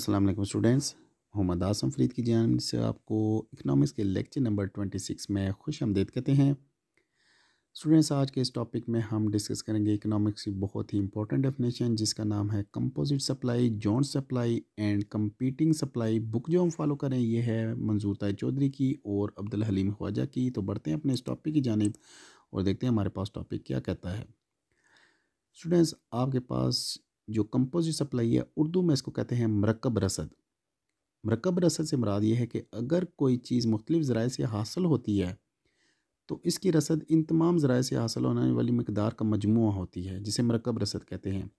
Aslam students Mohammad Asam Farid की जान से आपको इकनॉमिक्स के लेक्चर नंबर ट्वेंटी सिक्स में खुश आमदेद कहते हैं स्टूडेंट्स आज के इस टॉपिक में हम डिस्कस करेंगे इकनॉमिक्स की बहुत ही इंपॉर्टेंट डेफिनेशन जिसका नाम है composite supply joint supply and competing supply book जो हम फॉलो करें ये है मंजूर ताय चौधरी की और अब्दुल हलीम ख्वाजा की तो बढ़ते हैं अपने इस टॉपिक की जानब और देखते हैं हमारे पास टॉपिक क्या कहता है स्टूडेंट्स आपके पास जो कंपोजिट सप्लाई है उर्दू में इसको कहते हैं मरकब रसद मरकब रसद से मराद ये है कि अगर कोई चीज़ मुख्तलिफ़ ज़राए से हासिल होती है तो इसकी रसद इन तमाम ज़राए से हासिल होने वाली मकदार का मजमू होती है जिसे मरकब रसद कहते हैं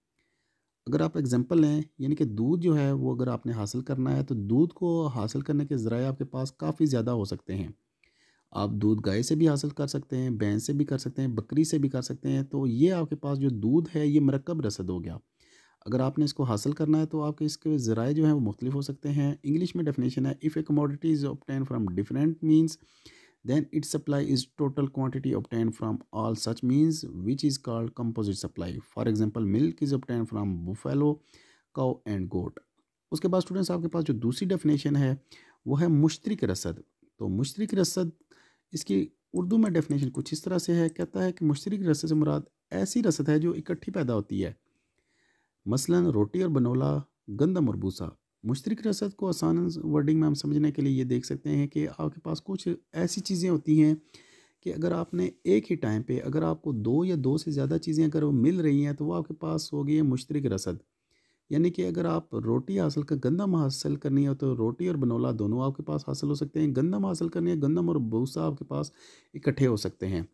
अगर आप एग्ज़ाम्पल लें यानी कि दूध जो है वो अगर आपने हासिल करना है तो दूध को हासिल करने के ज़राए आपके पास काफ़ी ज़्यादा हो सकते हैं आप दूध गाय से भी हासिल कर सकते हैं भैंस से भी कर सकते हैं बकरी से भी कर सकते हैं तो ये आपके पास जो दूध है ये मरकब रसद हो गया अगर आपने इसको हासिल करना है तो आपके इसके ज़राए जो हैं वो मुख्तलिफ हो सकते हैं इंग्लिश में डेफिनेशन है if a commodity is obtain from different means than it supply is total quantity obtained from all such means which is called composite supply for example milk is obtained from buffalo cow and goat उसके बाद students आपके पास जो दूसरी definition है वो है मुश्तरक रसद तो मुश्तरक रसद इसकी उर्दू में डेफिनेशन कुछ इस तरह से है कहता है कि मुश्तरक रसद से मुराद ऐसी रसद है जो इकट्ठी पैदा होती है मसलन रोटी और बनोला गंदम और भूसा मुश्तरक रसद को आसान वर्डिंग में हम समझने के लिए ये देख सकते हैं कि आपके पास कुछ ऐसी चीज़ें होती हैं कि अगर आपने एक ही टाइम पे अगर आपको दो या दो से ज़्यादा चीज़ें अगर वो मिल रही हैं तो वो आपके पास हो गई है मुश्तरक रसद यानी कि अगर आप रोटी हासिल कर गंदम हासिल करनी हो तो रोटी और बनोला दोनों आपके पास हासिल हो सकते हैं गंदम हासिल करनी है गंदम और भूसा आपके पास इकट्ठे हो सकते हैं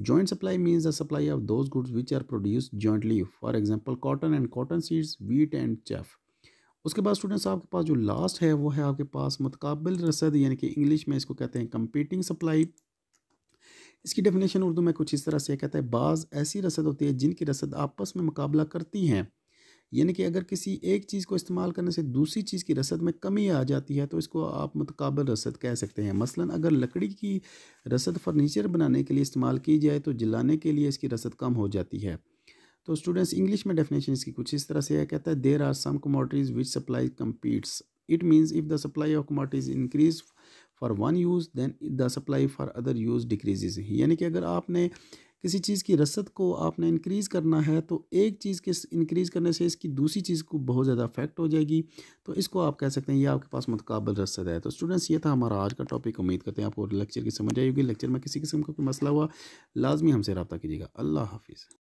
Joint supply means the supply of those goods which are produced jointly, for example cotton and cotton seeds, wheat and chaff. उसके बाद स्टूडेंट्स आपके पास जो लास्ट है वो है आपके पास मुतकबिल रसद यानी कि इंग्लिश में इसको कहते हैं कंपीटिंग सप्लाई इसकी डेफिनेशन उर्दू में कुछ इस तरह से कहता है बाज़ ऐसी रसद होती है जिनकी रसद आपस में मुकाबला करती हैं यानी कि अगर किसी एक चीज़ को इस्तेमाल करने से दूसरी चीज़ की रसद में कमी आ जाती है तो इसको आप मतकबल रसद कह सकते हैं मसलन अगर लकड़ी की रसद फर्नीचर बनाने के लिए इस्तेमाल की जाए तो जलाने के लिए इसकी रसद कम हो जाती है तो स्टूडेंट्स इंग्लिश में डेफिनेशन इसकी कुछ इस तरह से है कहता है there are some commodities which supply competes it means if the supply of commodities increase for one use than the supply for other use decreases यानी कि अगर आपने किसी चीज़ की रसद को आपने इंक्रीज़ करना है तो एक चीज़ के इंक्रीज़ करने से इसकी दूसरी चीज़ को बहुत ज़्यादा अफेक्ट हो जाएगी तो इसको आप कह सकते हैं ये आपके पास मुतकबल रसद है तो स्टूडेंट्स ये था हमारा आज का टॉपिक उम्मीद करते हैं आपको लेक्चर की समझ आई होगी लेक्चर में किसी किस्म का कोई मसला हुआ लाजमी हमसे रबा कीजिएगा अल्लाह हाफिज़